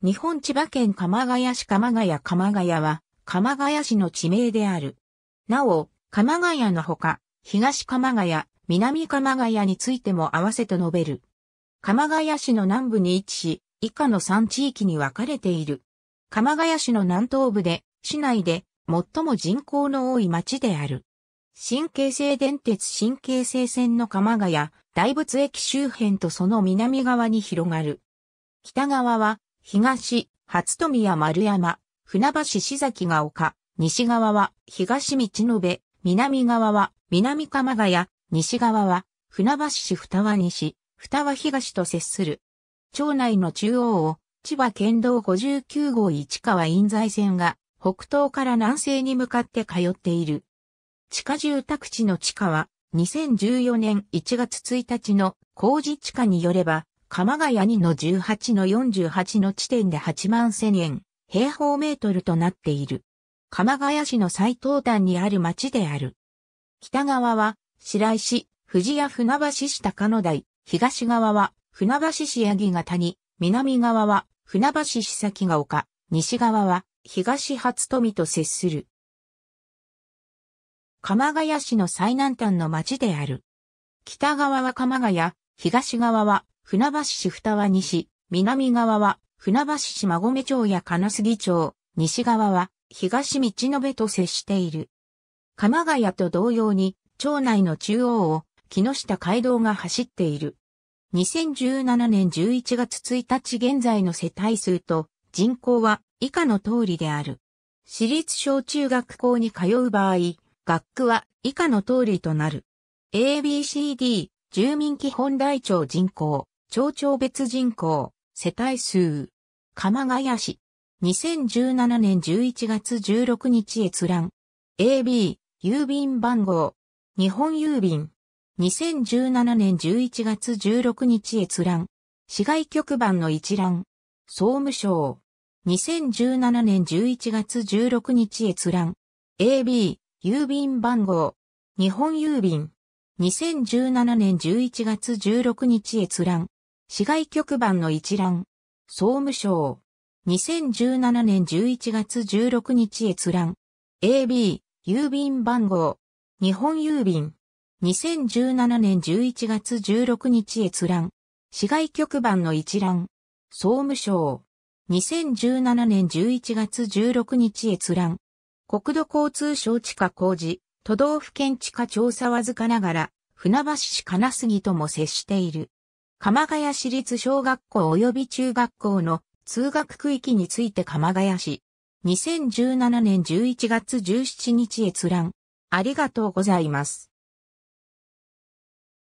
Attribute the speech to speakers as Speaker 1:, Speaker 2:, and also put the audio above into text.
Speaker 1: 日本千葉県鎌ヶ谷市鎌ヶ谷鎌ヶ谷は、鎌ヶ谷市の地名である。なお、鎌ヶ谷のほか、東鎌ヶ谷、南鎌ヶ谷についても合わせて述べる。鎌ヶ谷市の南部に位置し、以下の3地域に分かれている。鎌ヶ谷市の南東部で、市内で最も人口の多い町である。新京成電鉄新京成線の鎌ヶ谷、大仏駅周辺とその南側に広がる。北側は東、初富屋、丸山、船橋志崎が丘、西側は東道延、南側は南鎌ヶ谷、西側は船橋市二和西、二和東と接する。町内の中央を千葉県道59号市川印西線が北東から南西に向かって通っている。地下住宅地の地下は2014年1月1日の工事地下によれば鎌ヶ谷2の18の48の地点で8万千円、平方メートルとなっている。鎌ヶ谷市の最東端にある町である。北側は白石、藤富士屋船橋市高野台、東側は船橋市八木型に、南側は船橋市崎が丘、西側は東初富と接する。鎌ヶ谷市の最南端の町である。北側は鎌ヶ谷、東側は船橋市二は西、南側は船橋市馬込町や金杉町、西側は東道延と接している。鎌ヶ谷と同様に、町内の中央を木下街道が走っている。2017年11月1日現在の世帯数と人口は以下の通りである。私立小中学校に通う場合、学区は以下の通りとなる。ABCD 住民基本台帳人口町長別人口、世帯数、鎌ヶ谷市、2017年11月16日閲覧、AB、郵便番号、日本郵便、2017年11月16日閲覧、市外局番の一覧、総務省、2017年11月16日閲覧、AB、郵便番号、日本郵便、2017年11月16日閲覧、市外局番の一覧、総務省、2017年11月16日閲覧、AB、郵便番号、日本郵便、2017年11月16日閲覧、市外局番の一覧、総務省、2017年11月16日閲覧、国土交通省地下工事、都道府県地下調査わずかながら、船橋市金杉とも接している。鎌ヶ谷市立小学校及び中学校の通学区域について鎌ヶ谷市。2017年11月17日閲覧。ありがとうございます。